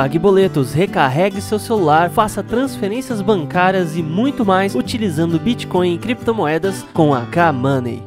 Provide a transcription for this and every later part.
pague boletos, recarregue seu celular, faça transferências bancárias e muito mais utilizando Bitcoin e criptomoedas com a K-Money.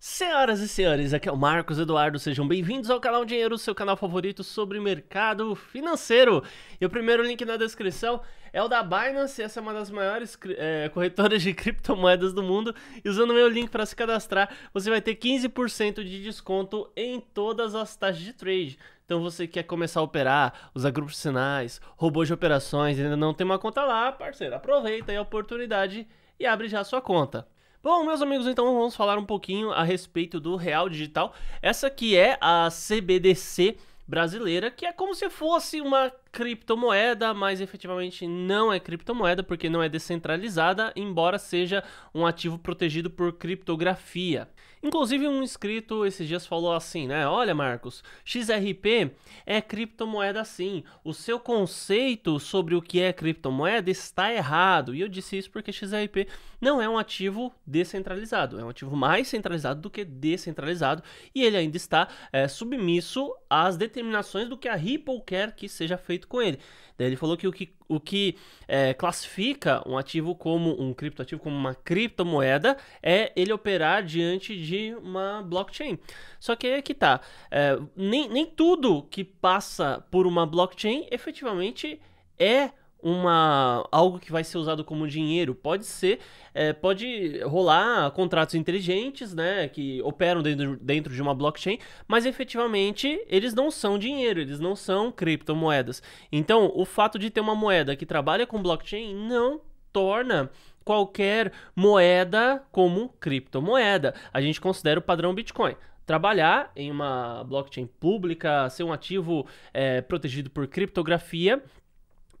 Senhoras e senhores, aqui é o Marcos Eduardo, sejam bem-vindos ao canal Dinheiro, seu canal favorito sobre mercado financeiro. E o primeiro link na descrição é o da Binance, essa é uma das maiores é, corretoras de criptomoedas do mundo. E usando o meu link para se cadastrar, você vai ter 15% de desconto em todas as taxas de trade. Então você quer começar a operar, usar grupos de sinais, robôs de operações, ainda não tem uma conta lá, parceiro, aproveita aí a oportunidade e abre já a sua conta. Bom, meus amigos, então vamos falar um pouquinho a respeito do Real Digital. Essa que é a CBDC brasileira, que é como se fosse uma criptomoeda, mas efetivamente não é criptomoeda porque não é descentralizada, embora seja um ativo protegido por criptografia. Inclusive, um inscrito esses dias falou assim, né? Olha, Marcos, XRP é criptomoeda sim. O seu conceito sobre o que é criptomoeda está errado. E eu disse isso porque XRP não é um ativo descentralizado, é um ativo mais centralizado do que descentralizado e ele ainda está é, submisso às determinações do que a Ripple quer que seja feito feito com ele. Daí ele falou que o que, o que é, classifica um ativo como um criptoativo, como uma criptomoeda, é ele operar diante de uma blockchain. Só que aí é que tá. É, nem, nem tudo que passa por uma blockchain efetivamente é uma algo que vai ser usado como dinheiro pode ser é, pode rolar contratos inteligentes né que operam dentro, dentro de uma blockchain mas efetivamente eles não são dinheiro eles não são criptomoedas então o fato de ter uma moeda que trabalha com blockchain não torna qualquer moeda como criptomoeda a gente considera o padrão Bitcoin trabalhar em uma blockchain pública ser um ativo é, protegido por criptografia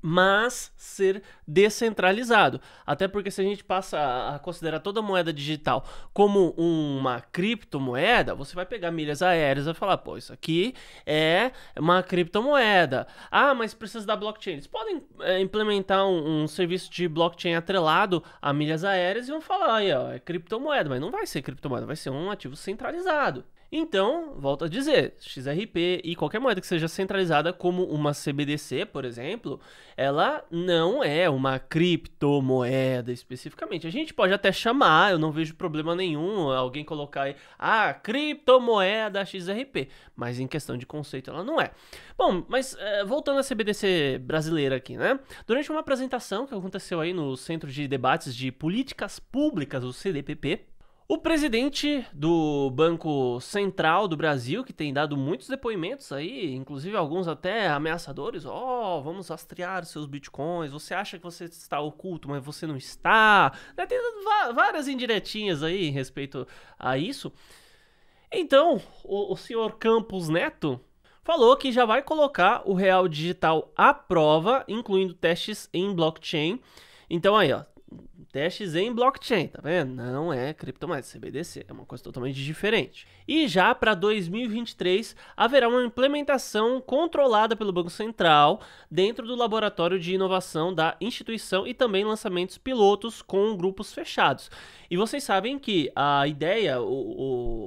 mas ser descentralizado. Até porque se a gente passa a considerar toda moeda digital como uma criptomoeda, você vai pegar milhas aéreas e falar, pô, isso aqui é uma criptomoeda. Ah, mas precisa da blockchain. Eles podem é, implementar um, um, serviço de blockchain atrelado a milhas aéreas e vão falar, aí, ó, é criptomoeda, mas não vai ser criptomoeda, vai ser um ativo centralizado. Então, volto a dizer, XRP e qualquer moeda que seja centralizada como uma CBDC, por exemplo, ela não é uma criptomoeda especificamente. A gente pode até chamar, eu não vejo problema nenhum alguém colocar aí, ah, criptomoeda XRP, mas em questão de conceito ela não é. Bom, mas eh, voltando à CBDC brasileira aqui, né? Durante uma apresentação que aconteceu aí no Centro de Debates de Políticas Públicas, o CDPP, o presidente do Banco Central do Brasil, que tem dado muitos depoimentos aí, inclusive alguns até ameaçadores, ó, oh, vamos rastrear seus bitcoins, você acha que você está oculto, mas você não está. Né, tem várias indiretinhas aí em respeito a isso. Então, o, o senhor Campos Neto falou que já vai colocar o real digital à prova, incluindo testes em blockchain. Então aí, ó, testes em blockchain, tá vendo? Não é criptomoeda, CBDC, é uma coisa totalmente diferente. E já para 2023 haverá uma implementação controlada pelo Banco Central dentro do laboratório de inovação da instituição e também lançamentos pilotos com grupos fechados. E vocês sabem que a ideia, o,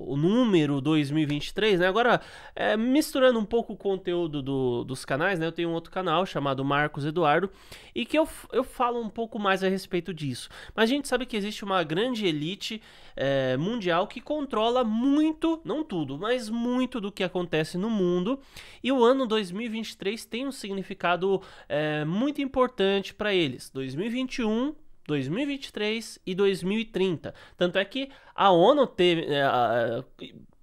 o, o número 2023, né? Agora, é, misturando um pouco o conteúdo do, dos canais, né? Eu tenho um outro canal chamado Marcos Eduardo e que eu, eu falo um pouco mais a respeito disso. Mas a gente sabe que existe uma grande elite é, mundial que controla muito, não tudo, mas muito do que acontece no mundo. E o ano 2023 tem um significado é, muito importante para eles. 2021 2023 e 2030. Tanto é que a ONU teve, é,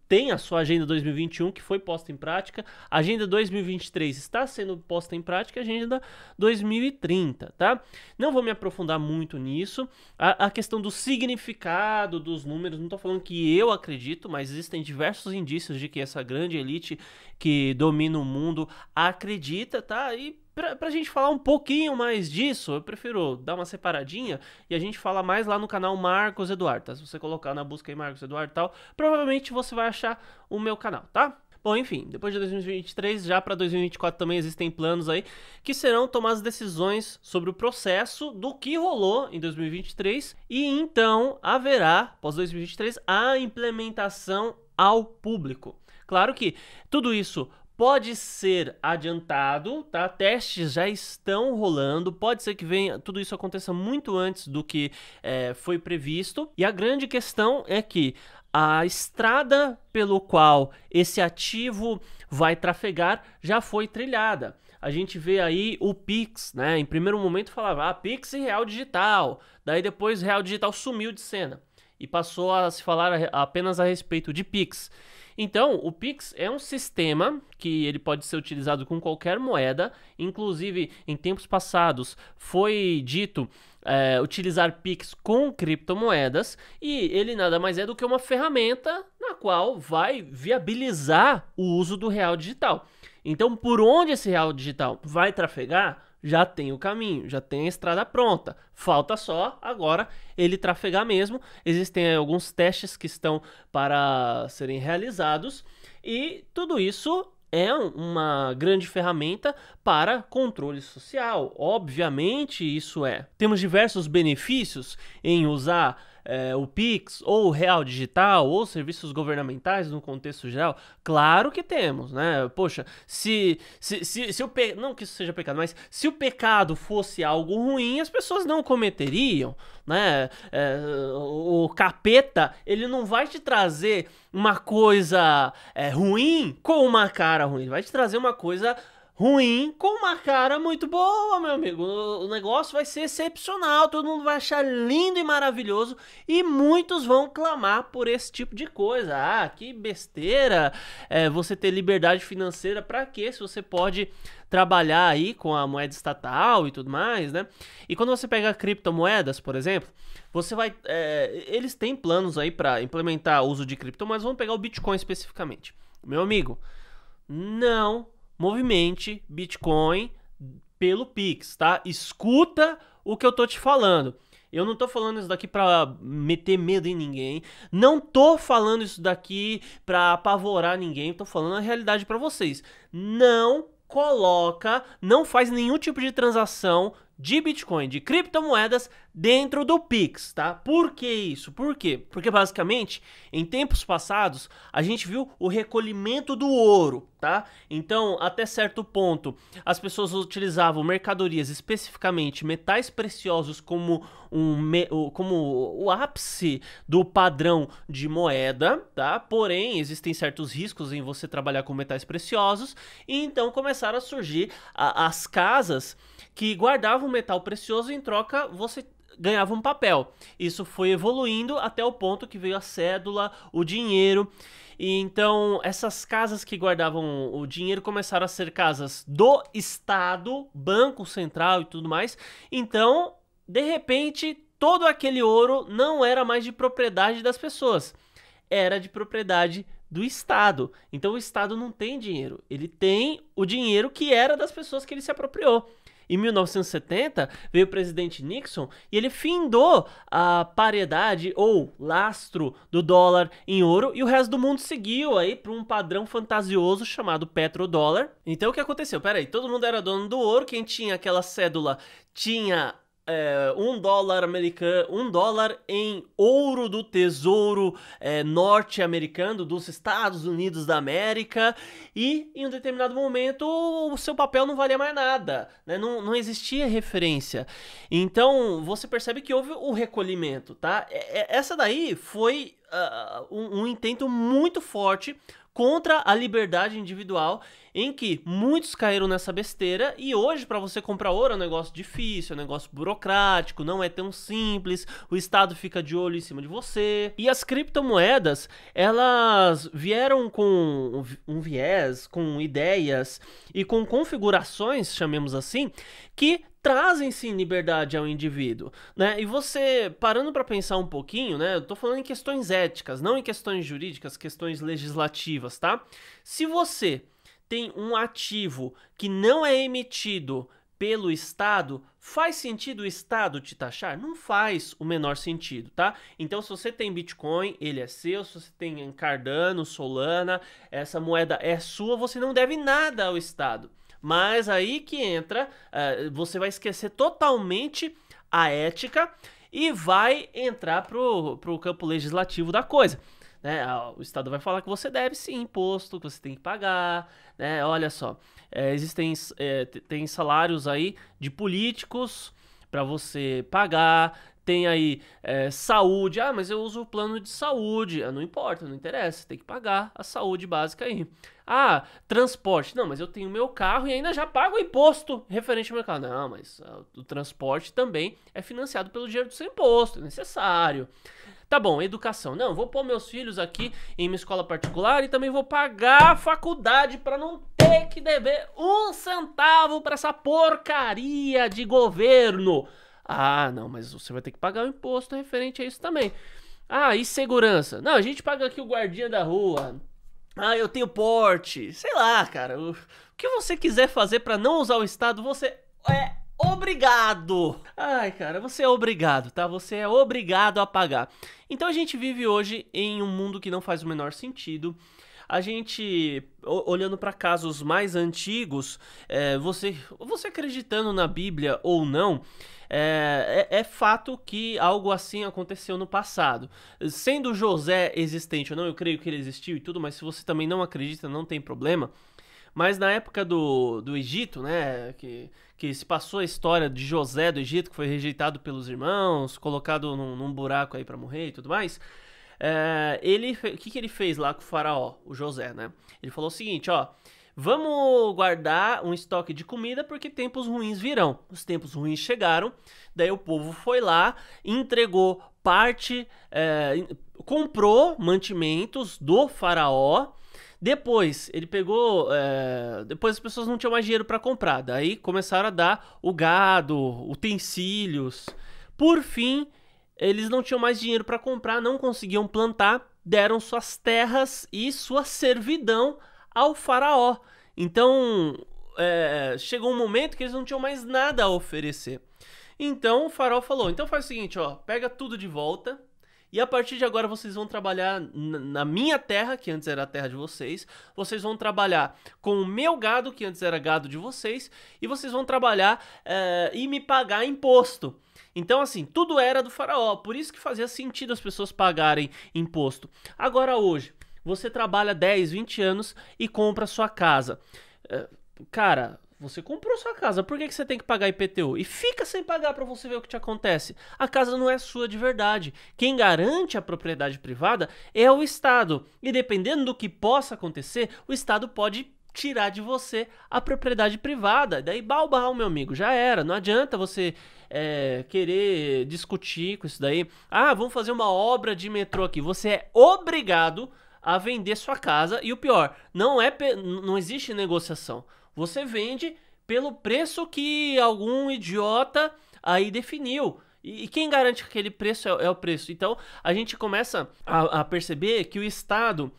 tem a sua agenda 2021 que foi posta em prática, a agenda 2023 está sendo posta em prática, a agenda 2030, tá? Não vou me aprofundar muito nisso. A, a questão do significado dos números, não estou falando que eu acredito, mas existem diversos indícios de que essa grande elite que domina o mundo acredita, tá? E Pra, pra gente falar um pouquinho mais disso, eu prefiro dar uma separadinha e a gente fala mais lá no canal Marcos Eduardo, tá? Se você colocar na busca aí Marcos Eduardo e tal, provavelmente você vai achar o meu canal, tá? Bom, enfim, depois de 2023, já para 2024 também existem planos aí que serão tomadas decisões sobre o processo do que rolou em 2023 e então haverá, pós 2023, a implementação ao público. Claro que tudo isso Pode ser adiantado, tá? Testes já estão rolando. Pode ser que venha, tudo isso aconteça muito antes do que é, foi previsto. E a grande questão é que a estrada pelo qual esse ativo vai trafegar já foi trilhada. A gente vê aí o Pix, né? Em primeiro momento falava ah, Pix e Real Digital. Daí depois Real Digital sumiu de cena e passou a se falar apenas a respeito de Pix. Então, o Pix é um sistema que ele pode ser utilizado com qualquer moeda, inclusive em tempos passados foi dito é, utilizar Pix com criptomoedas e ele nada mais é do que uma ferramenta na qual vai viabilizar o uso do real digital. Então, por onde esse real digital vai trafegar? já tem o caminho, já tem a estrada pronta. Falta só agora ele trafegar mesmo. Existem eh, alguns testes que estão para serem realizados e tudo isso é uma grande ferramenta para controle social. Obviamente, isso é. Temos diversos benefícios em usar é, o Pix, ou o Real Digital, ou serviços governamentais no contexto geral? Claro que temos, né? Poxa, se, se, se, se o pe... não que isso seja pecado, mas se o pecado fosse algo ruim, as pessoas não cometeriam, né? É, o capeta, ele não vai te trazer uma coisa é, ruim com uma cara ruim, ele vai te trazer uma coisa ruim com uma cara muito boa, meu amigo. O negócio vai ser excepcional, todo mundo vai achar lindo e maravilhoso e muitos vão clamar por esse tipo de coisa. Ah, que besteira é, você ter liberdade financeira para quê? Se você pode trabalhar aí com a moeda estatal e tudo mais, né? E quando você pega criptomoedas, por exemplo, você vai, é, eles têm planos aí para implementar o uso de criptomoedas. Vamos pegar o Bitcoin especificamente, meu amigo. Não movimente Bitcoin pelo Pix, tá? Escuta o que eu tô te falando. Eu não tô falando isso daqui para meter medo em ninguém. Não tô falando isso daqui para apavorar ninguém. Tô falando a realidade para vocês. Não coloca, não faz nenhum tipo de transação de Bitcoin, de criptomoedas dentro do Pix, tá? Por que isso? Por quê? Porque basicamente, em tempos passados, a gente viu o recolhimento do ouro, tá? Então, até certo ponto, as pessoas utilizavam mercadorias, especificamente metais preciosos, como, um, como o ápice do padrão de moeda, tá? Porém, existem certos riscos em você trabalhar com metais preciosos, e então começaram a surgir a, as casas que guardavam metal precioso em troca você ganhava um papel. Isso foi evoluindo até o ponto que veio a cédula, o dinheiro. E então essas casas que guardavam o dinheiro começaram a ser casas do Estado, Banco Central e tudo mais. Então, de repente, todo aquele ouro não era mais de propriedade das pessoas, era de propriedade do Estado. Então o Estado não tem dinheiro, ele tem o dinheiro que era das pessoas que ele se apropriou. Em 1970, veio o presidente Nixon e ele findou a paridade ou lastro do dólar em ouro e o resto do mundo seguiu aí para um padrão fantasioso chamado petrodólar. Então o que aconteceu? Pera aí, todo mundo era dono do ouro, quem tinha aquela cédula tinha é, um dólar americano, um dólar em ouro do tesouro é, norte-americano dos Estados Unidos da América e em um determinado momento o seu papel não valia mais nada, né? não, não existia referência. Então você percebe que houve o recolhimento, tá? É, é, essa daí foi uh, um, um intento muito forte contra a liberdade individual, em que muitos caíram nessa besteira e hoje para você comprar ouro é um negócio difícil, é um negócio burocrático, não é tão simples, o estado fica de olho em cima de você. E as criptomoedas, elas vieram com um viés, com ideias e com configurações, chamemos assim, que trazem sim liberdade ao indivíduo, né? E você parando para pensar um pouquinho, né? Eu tô falando em questões éticas, não em questões jurídicas, questões legislativas, tá? Se você tem um ativo que não é emitido pelo Estado, faz sentido o Estado te taxar? Não faz o menor sentido, tá? Então, se você tem Bitcoin, ele é seu. Se você tem Cardano, Solana, essa moeda é sua, você não deve nada ao Estado. Mas aí que entra, uh, você vai esquecer totalmente a ética e vai entrar pro, pro campo legislativo da coisa. Né? O Estado vai falar que você deve sim imposto, que você tem que pagar, né? Olha só, é, existem é, tem salários aí de políticos para você pagar, tem aí é, saúde. Ah, mas eu uso o plano de saúde. Ah, não importa, não interessa, tem que pagar a saúde básica aí. Ah, transporte. Não, mas eu tenho meu carro e ainda já pago imposto referente ao meu carro. Não, mas ah, o transporte também é financiado pelo dinheiro do seu imposto, é necessário. Tá bom, educação. Não, vou pôr meus filhos aqui em uma escola particular e também vou pagar a faculdade para não ter que dever um centavo para essa porcaria de governo. Ah, não, mas você vai ter que pagar o imposto referente a isso também. Ah, e segurança? Não, a gente paga aqui o guardinha da rua. Ah, eu tenho porte. Sei lá, cara. O que você quiser fazer para não usar o Estado, você é obrigado. Ai, cara, você é obrigado, tá? Você é obrigado a pagar. Então a gente vive hoje em um mundo que não faz o menor sentido. A gente, olhando para casos mais antigos, é, você, você acreditando na Bíblia ou não, é, é, é, fato que algo assim aconteceu no passado. Sendo José existente ou não, eu creio que ele existiu e tudo, mas se você também não acredita, não tem problema. Mas na época do, do Egito, né, que, que se passou a história de José do Egito, que foi rejeitado pelos irmãos, colocado num, num buraco aí para morrer e tudo mais, é, ele, o que, que ele fez lá com o faraó, o José, né? Ele falou o seguinte, ó. Vamos guardar um estoque de comida porque tempos ruins virão. Os tempos ruins chegaram, daí o povo foi lá, entregou parte, é, comprou mantimentos do faraó. Depois ele pegou, é, depois as pessoas não tinham mais dinheiro para comprar, daí começaram a dar o gado, utensílios. Por fim, eles não tinham mais dinheiro para comprar, não conseguiam plantar, deram suas terras e sua servidão ao faraó. Então é, chegou um momento que eles não tinham mais nada a oferecer. Então o faraó falou: então faz o seguinte, ó, pega tudo de volta. E a partir de agora vocês vão trabalhar na minha terra, que antes era a terra de vocês. Vocês vão trabalhar com o meu gado, que antes era gado de vocês. E vocês vão trabalhar é, e me pagar imposto. Então, assim, tudo era do faraó, por isso que fazia sentido as pessoas pagarem imposto. Agora, hoje, você trabalha 10, 20 anos e compra sua casa. Eh, cara, você comprou sua casa, por que, que você tem que pagar IPTU? E fica sem pagar para você ver o que te acontece. A casa não é sua de verdade. Quem garante a propriedade privada é o Estado. E dependendo do que possa acontecer, o Estado pode tirar de você a propriedade privada. Daí balbal, meu amigo, já era. Não adianta você é, querer discutir com isso daí. Ah, vamos fazer uma obra de metrô aqui. Você é obrigado a vender sua casa e o pior, não é não existe negociação. Você vende pelo preço que algum idiota aí definiu. E, quem garante que aquele preço é, é, o preço? Então a gente começa a, a perceber que o Estado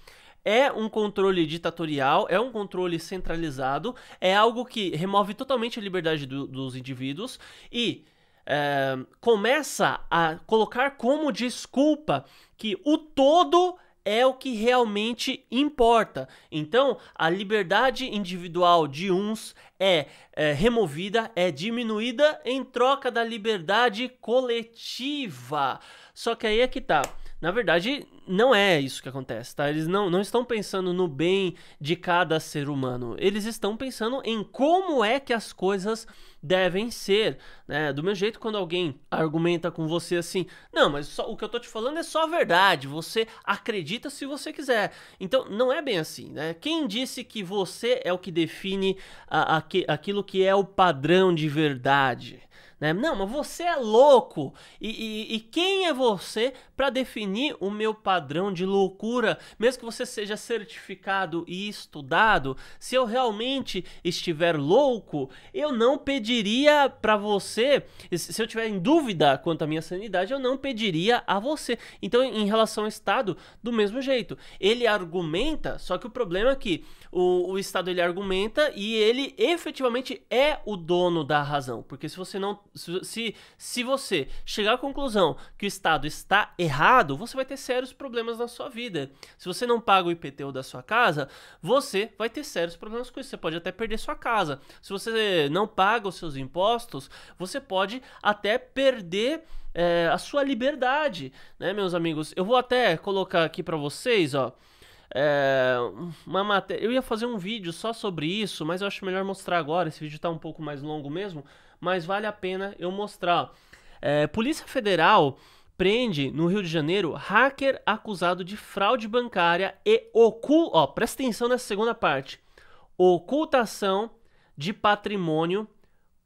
é um controle ditatorial, é um controle centralizado, é algo que remove totalmente a liberdade do, dos indivíduos e é, começa a colocar como desculpa que o todo é o que realmente importa. Então, a liberdade individual de uns é, é removida, é diminuída em troca da liberdade coletiva. Só que aí é que tá. Na verdade, não é isso que acontece, tá? Eles não, não estão pensando no bem de cada ser humano. Eles estão pensando em como é que as coisas devem ser, né? Do meu jeito quando alguém argumenta com você assim: "Não, mas só, o que eu tô te falando é só a verdade. Você acredita se você quiser". Então, não é bem assim, né? Quem disse que você é o que define a, a, aquilo que é o padrão de verdade? Né? Não, mas você é louco! E, e, e quem é você para definir o meu padrão de loucura? Mesmo que você seja certificado e estudado, se eu realmente estiver louco, eu não pediria para você. Se eu tiver em dúvida quanto à minha sanidade, eu não pediria a você. Então, em relação ao Estado, do mesmo jeito. Ele argumenta, só que o problema é que o, o Estado ele argumenta e ele efetivamente é o dono da razão. Porque se você não se, se você chegar à conclusão que o Estado está errado, você vai ter sérios problemas na sua vida. Se você não paga o IPTU da sua casa, você vai ter sérios problemas com isso. Você pode até perder sua casa. Se você não paga os seus impostos, você pode até perder é, a sua liberdade, né, meus amigos? Eu vou até colocar aqui para vocês, ó. É, uma matéria. Eu ia fazer um vídeo só sobre isso, mas eu acho melhor mostrar agora. Esse vídeo tá um pouco mais longo mesmo mas vale a pena eu mostrar. É, Polícia Federal prende no Rio de Janeiro hacker acusado de fraude bancária e oculta. Ó, presta atenção nessa segunda parte. Ocultação de patrimônio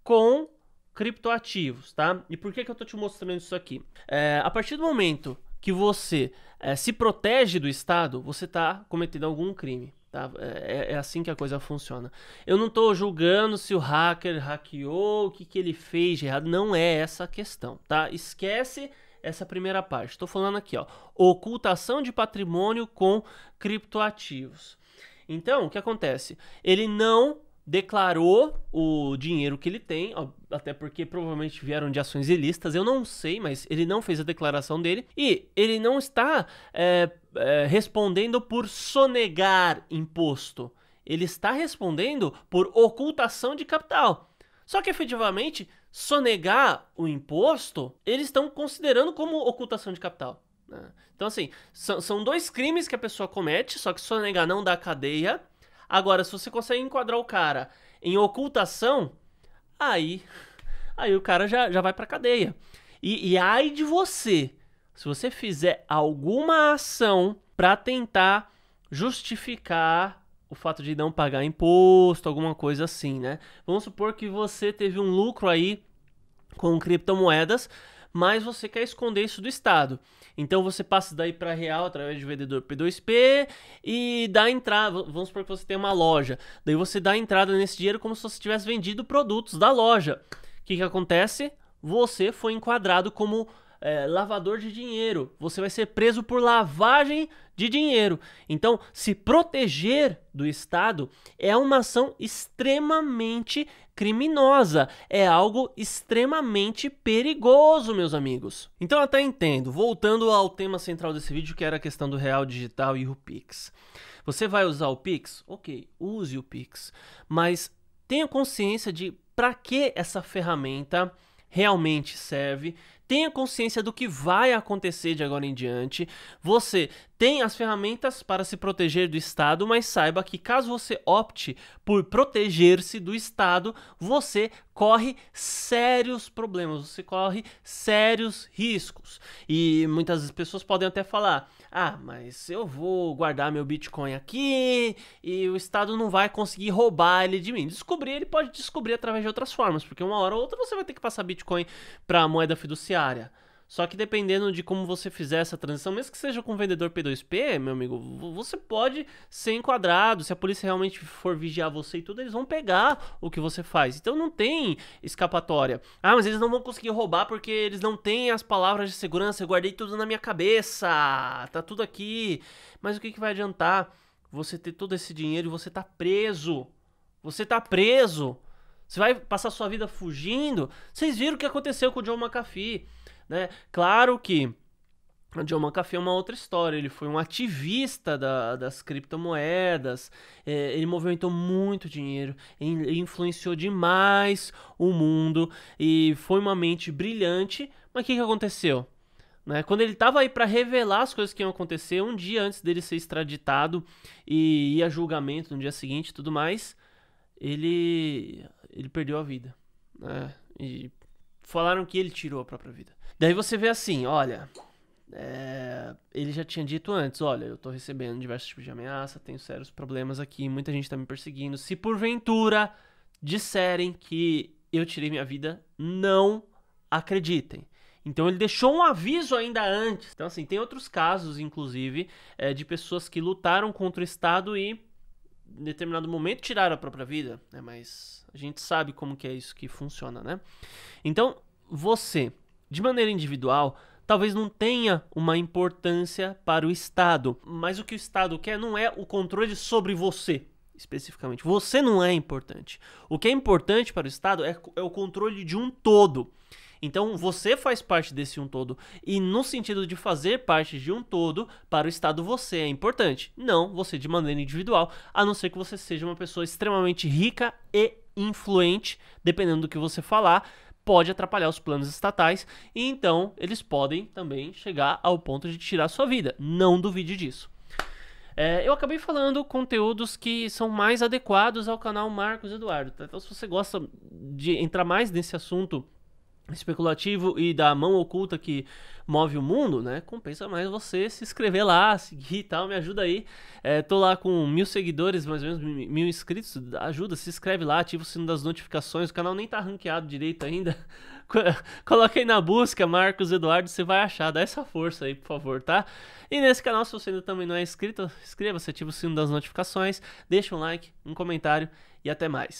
com criptoativos, tá? E por que, que eu tô te mostrando isso aqui? É, a partir do momento que você é, se protege do Estado, você está cometendo algum crime. Tá? É, é, é, assim que a coisa funciona. Eu não estou julgando se o hacker hackeou, o que, que ele fez de errado. Não é essa a questão, tá? Esquece essa primeira parte. Estou falando aqui, ó. Ocultação de patrimônio com criptoativos. Então, o que acontece? Ele não declarou o dinheiro que ele tem, até porque provavelmente vieram de ações ilícitas, eu não sei, mas ele não fez a declaração dele e ele não está é, é, respondendo por sonegar imposto, ele está respondendo por ocultação de capital. Só que efetivamente, sonegar o imposto, eles estão considerando como ocultação de capital. Né? Então, assim, são, são dois crimes que a pessoa comete, só que sonegar não dá cadeia, Agora, se você consegue enquadrar o cara em ocultação, aí, aí o cara já, já vai pra cadeia. E, e ai de você, se você fizer alguma ação para tentar justificar o fato de não pagar imposto, alguma coisa assim, né? Vamos supor que você teve um lucro aí com criptomoedas, mas você quer esconder isso do Estado. Então você passa daí para real através de vendedor P2P e dá entrada. Vamos supor que você tem uma loja. Daí você dá entrada nesse dinheiro como se você tivesse vendido produtos da loja. O que, que acontece? Você foi enquadrado como é, lavador de dinheiro. Você vai ser preso por lavagem de dinheiro. Então, se proteger do Estado é uma ação extremamente criminosa. É algo extremamente perigoso, meus amigos. Então até entendo. Voltando ao tema central desse vídeo, que era a questão do real digital e o Pix. Você vai usar o Pix? Ok, use o Pix. Mas tenha consciência de para que essa ferramenta realmente serve, tenha consciência do que vai acontecer de agora em diante. Você tem as ferramentas para se proteger do Estado, mas saiba que caso você opte por proteger-se do Estado, você corre sérios problemas, você corre sérios riscos. E muitas pessoas podem até falar: ah, mas eu vou guardar meu Bitcoin aqui e o Estado não vai conseguir roubar ele de mim. Descobrir, ele pode descobrir através de outras formas, porque uma hora ou outra você vai ter que passar Bitcoin para a moeda fiduciária diária. Só que dependendo de como você fizer essa transição, mesmo que seja com vendedor P2P, meu amigo, você pode ser enquadrado. Se a polícia realmente for vigiar você e tudo, eles vão pegar o que você faz. Então não tem escapatória. Ah, mas eles não vão conseguir roubar porque eles não têm as palavras de segurança. Eu guardei tudo na minha cabeça. Tá tudo aqui. Mas o que, que vai adiantar você ter todo esse dinheiro e você tá preso? Você tá preso. Você vai passar sua vida fugindo? Vocês viram o que aconteceu com o John McAfee, né? Claro que o John McAfee é uma outra história. Ele foi um ativista da, das criptomoedas. É, ele movimentou muito dinheiro. Ele influenciou demais o mundo. E foi uma mente brilhante. Mas o que, que aconteceu? Né? Quando ele estava aí para revelar as coisas que iam acontecer, um dia antes dele ser extraditado e ir a julgamento no dia seguinte e tudo mais, ele ele perdeu a vida. Né? E falaram que ele tirou a própria vida. Daí você vê assim, olha. É, ele já tinha dito antes, olha, eu tô recebendo diversos tipos de ameaça, tenho sérios problemas aqui, muita gente tá me perseguindo. Se porventura disserem que eu tirei minha vida, não acreditem. Então ele deixou um aviso ainda antes. Então, assim, tem outros casos, inclusive, é, de pessoas que lutaram contra o Estado e em determinado momento tiraram a própria vida, né? Mas a gente sabe como que é isso que funciona, né? Então, você, de maneira individual, talvez não tenha uma importância para o Estado, mas o que o Estado quer não é o controle sobre você, especificamente. Você não é importante. O que é importante para o Estado é, é o controle de um todo. Então você faz parte desse um todo. E no sentido de fazer parte de um todo, para o Estado você é importante. Não você de maneira individual, a não ser que você seja uma pessoa extremamente rica e influente, dependendo do que você falar, pode atrapalhar os planos estatais e então eles podem também chegar ao ponto de tirar sua vida. Não duvide disso. É, eu acabei falando conteúdos que são mais adequados ao canal Marcos Eduardo. Tá? Então, se você gosta de entrar mais nesse assunto especulativo e da mão oculta que move o mundo, né? Compensa mais você se inscrever lá, seguir e tal, me ajuda aí. É, tô lá com mil seguidores, mais ou menos mil inscritos, ajuda, se inscreve lá, ativa o sino das notificações, o canal nem tá ranqueado direito ainda. Coloca aí na busca, Marcos Eduardo, você vai achar, dá essa força aí, por favor, tá? E nesse canal, se você ainda também não é inscrito, inscreva-se, ativa o sino das notificações, deixa um like, um comentário e até mais.